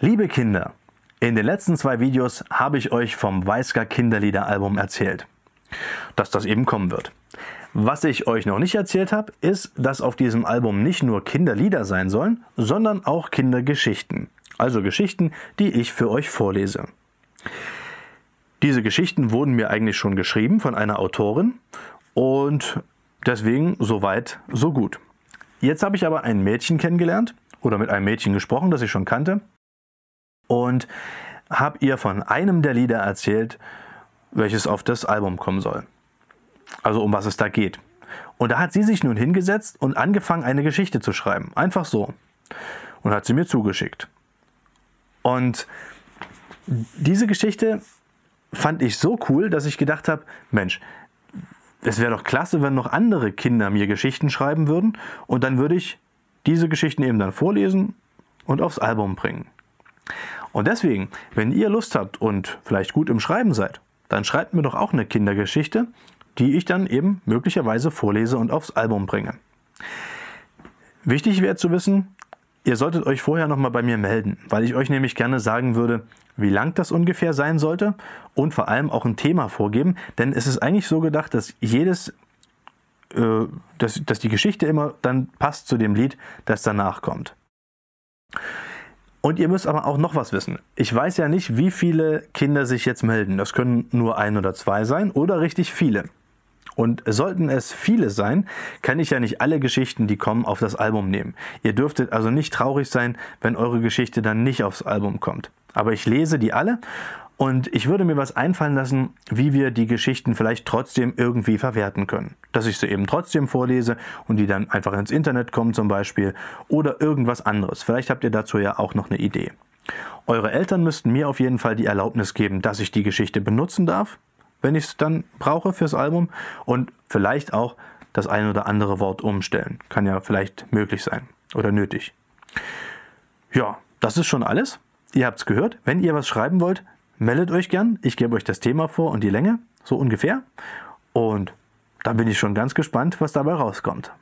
Liebe Kinder, in den letzten zwei Videos habe ich euch vom Weißger Kinderliederalbum erzählt, dass das eben kommen wird. Was ich euch noch nicht erzählt habe, ist, dass auf diesem Album nicht nur Kinderlieder sein sollen, sondern auch Kindergeschichten. Also Geschichten, die ich für euch vorlese. Diese Geschichten wurden mir eigentlich schon geschrieben von einer Autorin und deswegen so weit, so gut. Jetzt habe ich aber ein Mädchen kennengelernt oder mit einem Mädchen gesprochen, das ich schon kannte und habe ihr von einem der Lieder erzählt, welches auf das Album kommen soll. Also um was es da geht. Und da hat sie sich nun hingesetzt und angefangen, eine Geschichte zu schreiben. Einfach so. Und hat sie mir zugeschickt. Und diese Geschichte fand ich so cool, dass ich gedacht habe, Mensch, es wäre doch klasse, wenn noch andere Kinder mir Geschichten schreiben würden und dann würde ich diese Geschichten eben dann vorlesen und aufs Album bringen. Und deswegen, wenn ihr Lust habt und vielleicht gut im Schreiben seid, dann schreibt mir doch auch eine Kindergeschichte, die ich dann eben möglicherweise vorlese und aufs Album bringe. Wichtig wäre zu wissen, ihr solltet euch vorher nochmal bei mir melden, weil ich euch nämlich gerne sagen würde, wie lang das ungefähr sein sollte und vor allem auch ein Thema vorgeben, denn es ist eigentlich so gedacht, dass jedes, äh, dass, dass die Geschichte immer dann passt zu dem Lied, das danach kommt. Und ihr müsst aber auch noch was wissen. Ich weiß ja nicht, wie viele Kinder sich jetzt melden. Das können nur ein oder zwei sein oder richtig viele. Und sollten es viele sein, kann ich ja nicht alle Geschichten, die kommen, auf das Album nehmen. Ihr dürftet also nicht traurig sein, wenn eure Geschichte dann nicht aufs Album kommt. Aber ich lese die alle und ich würde mir was einfallen lassen, wie wir die Geschichten vielleicht trotzdem irgendwie verwerten können. Dass ich sie eben trotzdem vorlese und die dann einfach ins Internet kommen zum Beispiel oder irgendwas anderes. Vielleicht habt ihr dazu ja auch noch eine Idee. Eure Eltern müssten mir auf jeden Fall die Erlaubnis geben, dass ich die Geschichte benutzen darf, wenn ich es dann brauche fürs Album und vielleicht auch das ein oder andere Wort umstellen. Kann ja vielleicht möglich sein oder nötig. Ja, das ist schon alles. Ihr habt es gehört. Wenn ihr was schreiben wollt, meldet euch gern. Ich gebe euch das Thema vor und die Länge, so ungefähr. Und da bin ich schon ganz gespannt, was dabei rauskommt.